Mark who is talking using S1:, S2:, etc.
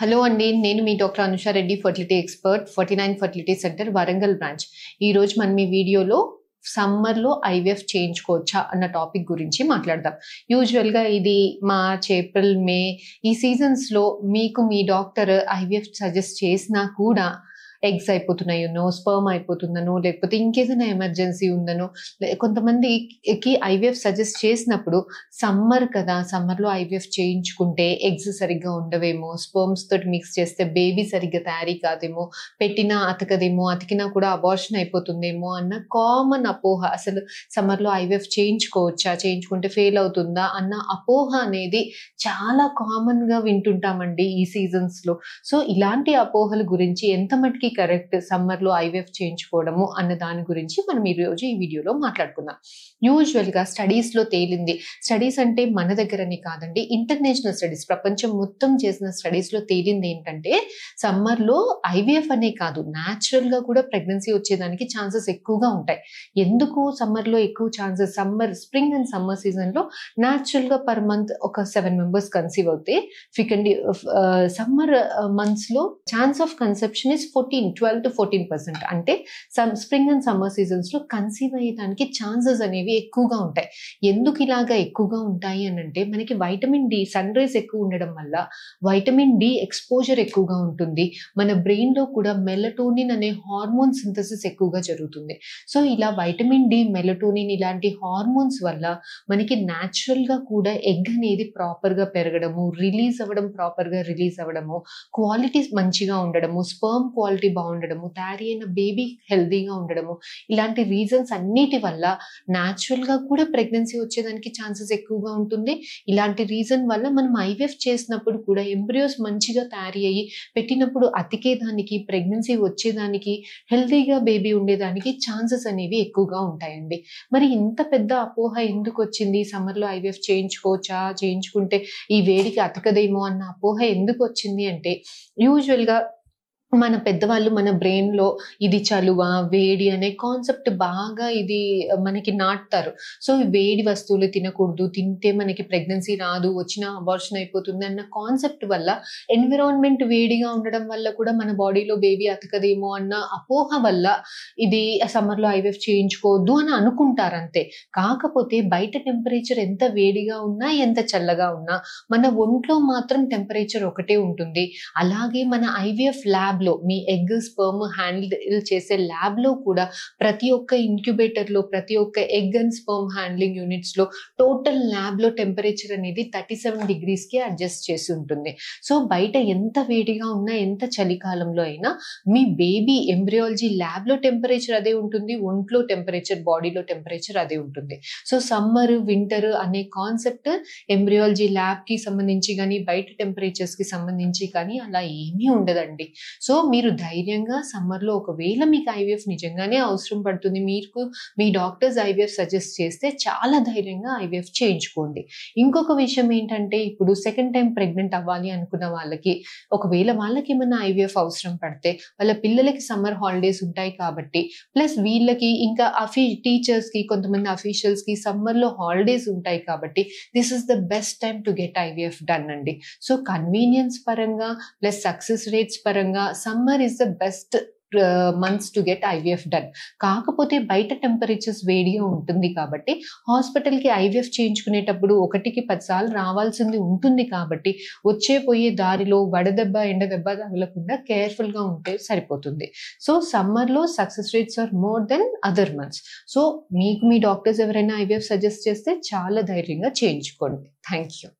S1: hello అండి నేను మీ doctor Anusha Reddy fertility expert forty nine fertility centre Warangal branch ఈరోజు మనం మీ వీడియోలో సమ్మర్లో ఐవిఎఫ్ చేయించుకోవచ్చా అన్న టాపిక్ గురించి మాట్లాడదాం యూజువల్గా ఇది మార్చ్ ఏప్రిల్ మే ఈ సీజన్స్లో మీకు మీ డాక్టర్ ఐవిఎఫ్ సజెస్ట్ చేసినా కూడా ఎగ్స్ అయిపోతున్నాయనో స్పర్మ్ అయిపోతుందనో లేకపోతే ఇంకేదైనా ఎమర్జెన్సీ ఉందనో కొంతమందికి ఐవీఎఫ్ సజెస్ట్ చేసినప్పుడు సమ్మర్ కదా సమ్మర్లో ఐవీఎఫ్ చేయించుకుంటే ఎగ్స్ సరిగ్గా ఉండవేమో స్పర్మ్స్ తోటి మిక్స్ చేస్తే బేబీ సరిగ్గా తయారీ కాదేమో పెట్టినా అతకదేమో అతికినా కూడా అబార్షన్ అయిపోతుందేమో అన్న కామన్ అపోహ అసలు సమ్మర్లో ఐవీఎఫ్ చేయించుకోవచ్చా చేయించుకుంటే ఫెయిల్ అవుతుందా అన్న అపోహ అనేది చాలా కామన్గా వింటుంటామండి ఈ సీజన్స్లో సో ఇలాంటి అపోహల గురించి ఎంత మటుకి ఏంటి కరెక్ట్ సమ్మర్లో ఐవిఎఫ్ చేయించుకోవడము అన్న దాని గురించి మనం ఈ రోజు ఈ వీడియోలో మాట్లాడుకుందాం యూజువల్గా స్టడీస్లో తేలింది స్టడీస్ అంటే మన దగ్గరనే కాదండి ఇంటర్నేషనల్ స్టడీస్ ప్రపంచం మొత్తం చేసిన స్టడీస్లో తేలింది ఏంటంటే సమ్మర్లో ఐవిఎఫ్ అనే కాదు గా కూడా ప్రెగ్నెన్సీ వచ్చేదానికి ఛాన్సెస్ ఎక్కువగా ఉంటాయి ఎందుకు సమ్మర్లో ఎక్కువ chances summer spring and summer సీజన్లో గా పర్ మంత్ ఒక సెవెన్ మెంబర్స్ కన్సీవ్ అవుతే ఫికండి సమ్మర్ మంత్స్లో chance of conception is forty fourteen twelve to fourteen percent అంటే సమ్ స్ప్రింగ్ అండ్ సమ్మర్ సీజన్స్లో కన్సీవ్ అయ్యడానికి ఛాన్సెస్ అనేవి ఎక్కువగా ఉంటాయి ఎందుకు ఇలాగా ఎక్కువగా ఉంటాయి అని అంటే మనకి వైటమిన్ డి సన్ రైస్ ఎక్కువ ఉండడం వల్ల వైటమిన్ డి ఎక్స్పోజర్ ఎక్కువగా ఉంటుంది మన బ్రెయిన్లో కూడా మెలటోనిన్ అనే హార్మోన్ సింథసిస్ ఎక్కువగా జరుగుతుంది సో ఇలా వైటమిన్ డి మెలటోనిన్ ఇలాంటి హార్మోన్స్ వల్ల మనకి గా కూడా ఎగ్ అనేది ప్రాపర్గా పెరగడము రిలీజ్ అవ్వడం ప్రాపర్గా రిలీజ్ అవ్వడము క్వాలిటీస్ మంచిగా ఉండడము స్పర్మ్ క్వాలిటీ డైజెస్టరీ బాగుండడము తయారీ అయిన బేబీ హెల్దీగా ఉండడము ఇలాంటి రీజన్స్ అన్నిటి వల్ల న్యాచురల్గా కూడా ప్రెగ్నెన్సీ వచ్చేదానికి ఛాన్సెస్ ఎక్కువగా ఉంటుంది ఇలాంటి రీజన్ వల్ల మనం ఐవిఎఫ్ చేసినప్పుడు కూడా ఎంబ్రియోస్ మంచిగా తయారీ అయ్యి పెట్టినప్పుడు అతికేదానికి ప్రెగ్నెన్సీ వచ్చేదానికి హెల్దీగా బేబీ ఉండేదానికి ఛాన్సెస్ అనేవి ఎక్కువగా ఉంటాయండి మరి ఇంత పెద్ద అపోహ ఎందుకు వచ్చింది సమ్మర్లో ఐవిఎఫ్ చేయించుకోవచ్చా చేయించుకుంటే ఈ వేడికి అతకదేమో అన్న అపోహ ఎందుకు వచ్చింది అంటే యూజువల్గా మన పెద్దవాళ్ళు మన బ్రెయిన్లో ఇది చలువ వేడి అనే కాన్సెప్ట్ బాగా ఇది మనకి నాటుతారు సో వేడి వస్తువులు తినకూడదు తింటే మనకి ప్రెగ్నెన్సీ రాదు వచ్చిన అబార్షన్ అయిపోతుంది అన్న కాన్సెప్ట్ వల్ల ఎన్విరాన్మెంట్ వేడిగా ఉండడం వల్ల కూడా మన బాడీలో బేబీ అతకదేమో అన్న అపోహ వల్ల ఇది సమ్మర్లో ఐవీఎఫ్ చేయించుకోవద్దు అని అనుకుంటారంతే కాకపోతే బయట టెంపరేచర్ ఎంత వేడిగా ఉన్నా ఎంత చల్లగా ఉన్నా మన ఒంట్లో మాత్రం టెంపరేచర్ ఒకటే ఉంటుంది అలాగే మన ఐవీఎఫ్ ల్యాబ్ ల్యాబ్లో మీ ఎగ్ స్పర్మ్ హ్యాండిల్ చేసే ల్యాబ్లో కూడా ప్రతి ఒక్క ఇంక్యుబేటర్లో ప్రతి ఒక్క ఎగ్ అండ్ స్పర్మ్ హ్యాండ్లింగ్ యూనిట్స్లో టోటల్ ల్యాబ్లో టెంపరేచర్ అనేది థర్టీ సెవెన్ డిగ్రీస్కి అడ్జస్ట్ చేసి ఉంటుంది సో బయట ఎంత వేడిగా ఉన్నా ఎంత చలికాలంలో అయినా మీ బేబీ ఎంబ్రియాలజీ ల్యాబ్లో టెంపరేచర్ అదే ఉంటుంది ఒంట్లో టెంపరేచర్ బాడీలో టెంపరేచర్ అదే ఉంటుంది సో సమ్మర్ వింటర్ అనే కాన్సెప్ట్ ఎంబ్రియాలజీ ల్యాబ్కి సంబంధించి కానీ బయట టెంపరేచర్స్కి సంబంధించి కానీ అలా ఏమీ ఉండదండి సో మీరు ధైర్యంగా సమ్మర్లో ఒకవేళ మీకు ఐవీఎఫ్ నిజంగానే అవసరం పడుతుంది మీకు మీ డాక్టర్స్ ఐవీఎఫ్ సజెస్ట్ చేస్తే చాలా ధైర్యంగా ఐవీఎఫ్ చేయించుకోండి ఇంకొక విషయం ఏంటంటే ఇప్పుడు సెకండ్ టైం ప్రెగ్నెంట్ అవ్వాలి అనుకున్న వాళ్ళకి ఒకవేళ వాళ్ళకి ఏమైనా ఐవీఎఫ్ అవసరం పడితే వాళ్ళ పిల్లలకి సమ్మర్ హాలిడేస్ ఉంటాయి కాబట్టి ప్లస్ వీళ్ళకి ఇంకా అఫీ టీచర్స్కి కొంతమంది అఫీషియల్స్కి సమ్మర్లో హాలిడేస్ ఉంటాయి కాబట్టి this is the best time to get IVF done అండి సో కన్వీనియన్స్ పరంగా ప్లస్ సక్సెస్ రేట్స్ పరంగా summer is the best months to get IVF done కాకపోతే బయట టెంపరేచర్స్ వేడిగా ఉంటుంది కాబట్టి హాస్పిటల్కి ఐవీఎఫ్ చేయించుకునేటప్పుడు ఒకటికి పదిసార్లు రావాల్సింది ఉంటుంది కాబట్టి వచ్చే పోయే దారిలో వడదెబ్బ ఎండదెబ్బ తగలకుండా కేర్ఫుల్గా ఉంటే సరిపోతుంది సో సమ్మర్లో success rates are more than other months so మీకు మీ డాక్టర్స్ ఎవరైనా ఐవీఎఫ్ సజెస్ట్ చేస్తే చాలా ధైర్యంగా చేయించుకోండి థ్యాంక్ యూ